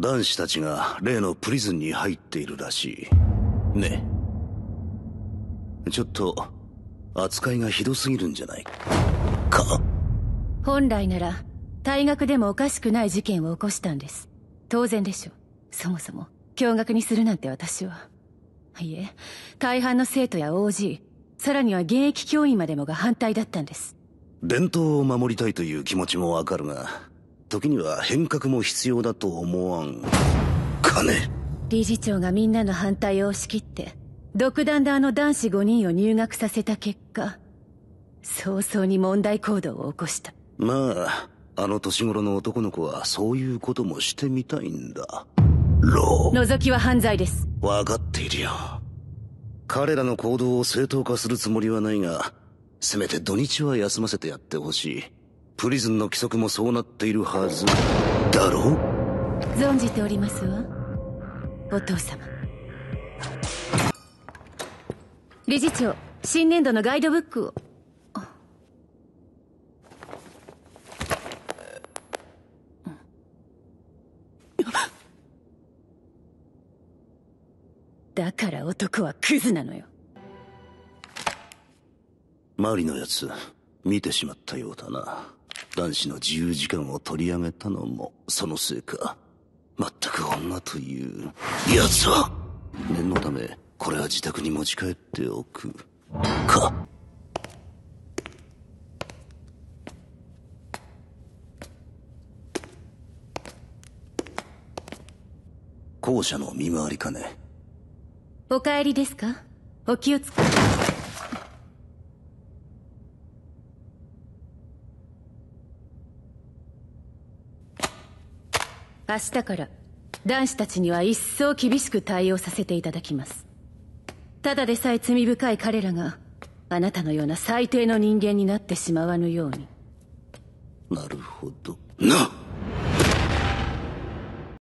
男子たちが例のプリズンに入っているらしい。ねちょっと、扱いがひどすぎるんじゃないか。本来なら、退学でもおかしくない事件を起こしたんです。当然でしょう。そもそも、驚愕にするなんて私は。いえ、大半の生徒や OG、さらには現役教員までもが反対だったんです。伝統を守りたいという気持ちもわかるが、時には変革も必要だと思わん金理事長がみんなの反対を押し切って独断であの男子5人を入学させた結果早々に問題行動を起こしたまああの年頃の男の子はそういうこともしてみたいんだロー覗きは犯罪です分かっているよ彼らの行動を正当化するつもりはないがせめて土日は休ませてやってほしいプリズンの規則もそうなっているはずだろ存じておりますわお父様理事長新年度のガイドブックをだから男はクズなのよマリのやつ見てしまったようだな男子の自由時間を取り上げたのもそのせいか全く女という奴は念のためこれは自宅に持ち帰っておくか校舎の見回りかねお帰りですかお気をつけ明日から男子たちには一層厳しく対応させていただきますただでさえ罪深い彼らがあなたのような最低の人間になってしまわぬようになるほどな